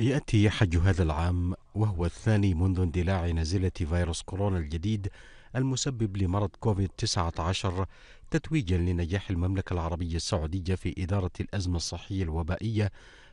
يأتي حج هذا العام وهو الثاني منذ اندلاع نزلة فيروس كورونا الجديد المسبب لمرض كوفيد-19 تتويجا لنجاح المملكة العربية السعودية في إدارة الأزمة الصحية الوبائية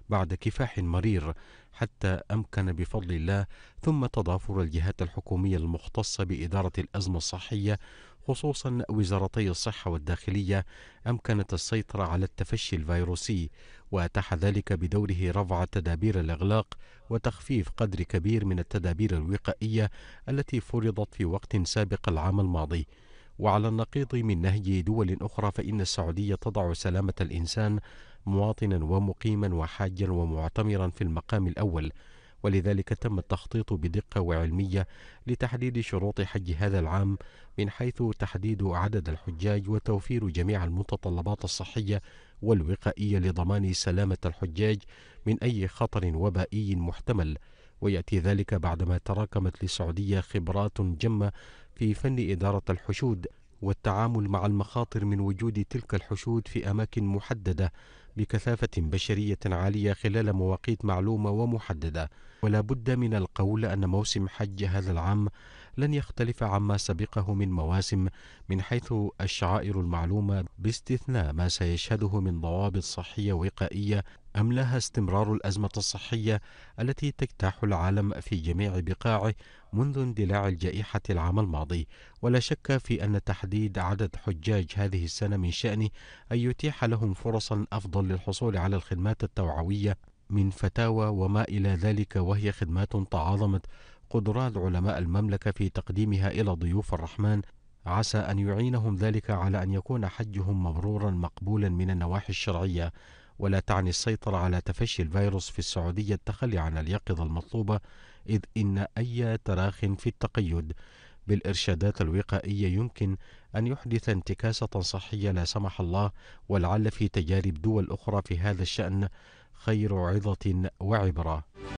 بعد كفاح مرير حتى أمكن بفضل الله ثم تضافر الجهات الحكومية المختصة بإدارة الأزمة الصحية خصوصا وزارتي الصحة والداخلية أمكنت السيطرة على التفشي الفيروسي وأتاح ذلك بدوره رفع تدابير الإغلاق وتخفيف قدر كبير من التدابير الوقائية التي فرضت في وقت سابق العام الماضي وعلى النقيض من نهي دول أخرى فإن السعودية تضع سلامة الإنسان مواطنا ومقيما وحاجا ومعتمرا في المقام الأول ولذلك تم التخطيط بدقة وعلمية لتحديد شروط حج هذا العام من حيث تحديد عدد الحجاج وتوفير جميع المتطلبات الصحية والوقائية لضمان سلامة الحجاج من أي خطر وبائي محتمل ويأتي ذلك بعدما تراكمت للسعودية خبرات جمة في فن إدارة الحشود والتعامل مع المخاطر من وجود تلك الحشود في أماكن محددة بكثافة بشرية عالية خلال مواقيت معلومة ومحددة ولا بد من القول أن موسم حج هذا العام لن يختلف عما سبقه من مواسم من حيث الشعائر المعلومة باستثناء ما سيشهده من ضوابط صحية وقائية أم لها استمرار الأزمة الصحية التي تجتاح العالم في جميع بقاعه منذ اندلاع الجائحة العام الماضي ولا شك في أن تحديد عدد حجاج هذه السنة من شأنه أن يتيح لهم فرصا أفضل للحصول على الخدمات التوعوية من فتاوى وما إلى ذلك وهي خدمات تعاظمت قدرات علماء المملكة في تقديمها إلى ضيوف الرحمن عسى أن يعينهم ذلك على أن يكون حجهم مبرورا مقبولا من النواحي الشرعية ولا تعني السيطرة على تفشي الفيروس في السعودية التخلي عن اليقظة المطلوبة إذ إن أي تراخ في التقيد بالإرشادات الوقائية يمكن أن يحدث انتكاسة صحية لا سمح الله ولعل في تجارب دول أخرى في هذا الشأن خير عظة وعبرة